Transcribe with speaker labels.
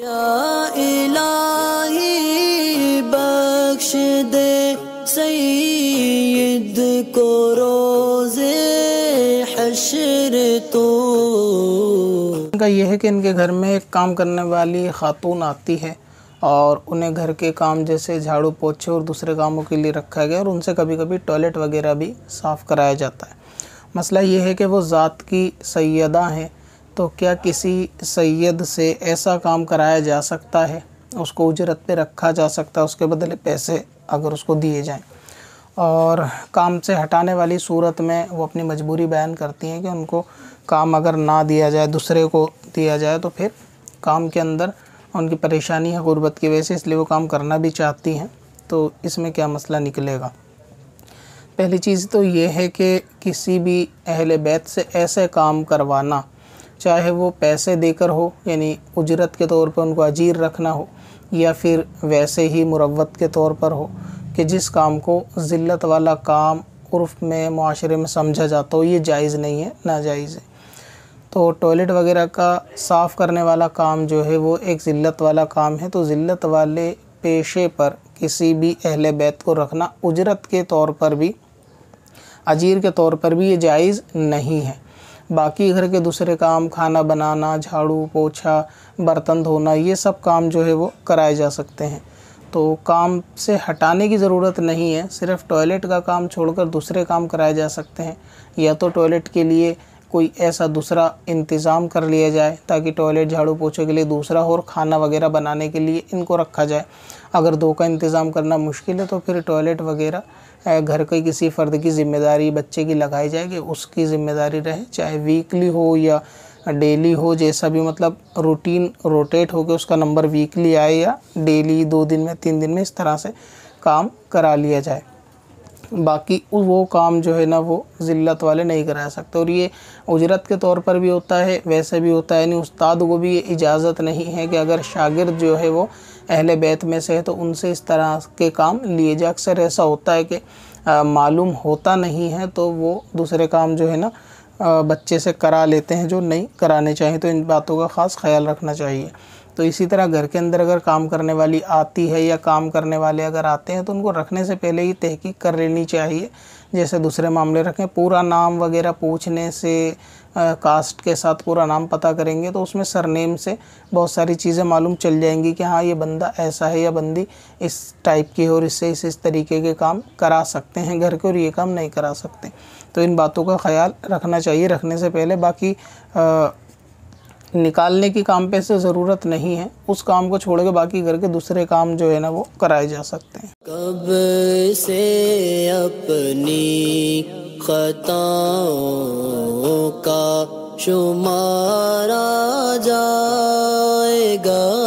Speaker 1: या तो इनका यह है कि इनके घर में एक काम करने वाली खातून आती है और उन्हें घर के काम जैसे झाड़ू पोछे और दूसरे कामों के लिए रखा गया और उनसे कभी कभी टॉयलेट वगैरह भी साफ़ कराया जाता है मसला यह है कि वो ज़ात की सैदा हैं तो क्या किसी सैयद से ऐसा काम कराया जा सकता है उसको उजरत पे रखा जा सकता है उसके बदले पैसे अगर उसको दिए जाएं और काम से हटाने वाली सूरत में वो अपनी मजबूरी बयान करती हैं कि उनको काम अगर ना दिया जाए दूसरे को दिया जाए तो फिर काम के अंदर उनकी परेशानी है गुर्बत की वजह से इसलिए वो काम करना भी चाहती हैं तो इसमें क्या मसला निकलेगा पहली चीज़ तो ये है कि किसी भी अहल बैत से ऐसे काम करवाना चाहे वो पैसे देकर हो यानी उजरत के तौर पर उनको अजीर रखना हो या फिर वैसे ही मुरवत के तौर पर हो कि जिस काम को ज़िल्लत वाला काम उर्फ में माशरे में समझा जाता हो ये जायज़ नहीं है नाजायज़ है तो टॉयलेट वगैरह का साफ़ करने वाला काम जो है वो एक ज़िल्लत वाला काम है तो ज़िल्लत वाले पेशे पर किसी भी अहल बैत को रखना उजरत के तौर पर भी अजीर के तौर पर भी ये जायज़ नहीं है बाकी घर के दूसरे काम खाना बनाना झाड़ू पोछा बर्तन धोना ये सब काम जो है वो कराए जा सकते हैं तो काम से हटाने की ज़रूरत नहीं है सिर्फ टॉयलेट का काम छोड़कर दूसरे काम कराए जा सकते हैं या तो टॉयलेट के लिए कोई ऐसा दूसरा इंतज़ाम कर लिया जाए ताकि टॉयलेट झाड़ू पोछे के लिए दूसरा और खाना वगैरह बनाने के लिए इनको रखा जाए अगर दो का इंतज़ाम करना मुश्किल है तो फिर टॉयलेट वगैरह घर के किसी फ़र्द की ज़िम्मेदारी बच्चे की लगाई जाए कि उसकी ज़िम्मेदारी रहे चाहे वीकली हो या डेली हो जैसा भी मतलब रूटीन रोटेट के उसका नंबर वीकली आए या डेली दो दिन में तीन दिन में इस तरह से काम करा लिया जाए बाकी वो काम जो है ना वो ज़िल्लत वाले नहीं करा सकते और ये उजरत के तौर पर भी होता है वैसे भी होता है यानी उस्ताद को भी ये इजाज़त नहीं है कि अगर शागिर्द जो है वो अहल बैत में से है तो उनसे इस तरह के काम लिए जाए अक्सर ऐसा होता है कि मालूम होता नहीं है तो वो दूसरे काम जो है ना बच्चे से करा लेते हैं जो नहीं कराने चाहिए तो इन बातों का ख़ास ख्याल रखना चाहिए तो इसी तरह घर के अंदर अगर काम करने वाली आती है या काम करने वाले अगर आते हैं तो उनको रखने से पहले ही तहकीक कर लेनी चाहिए जैसे दूसरे मामले रखें पूरा नाम वगैरह पूछने से आ, कास्ट के साथ पूरा नाम पता करेंगे तो उसमें सरनेम से बहुत सारी चीज़ें मालूम चल जाएंगी कि हाँ ये बंदा ऐसा है या बंदी इस टाइप की है और इससे इस इस तरीके के काम करा सकते हैं घर के और ये काम नहीं करा सकते तो इन बातों का ख्याल रखना चाहिए रखने से पहले बाकी आ, निकालने की काम पे से ज़रूरत नहीं है उस काम को छोड़ के बाकी करके दूसरे काम जो है ना वो कराए जा सकते हैं कब से अपनी खताओं का शुमारा जाएगा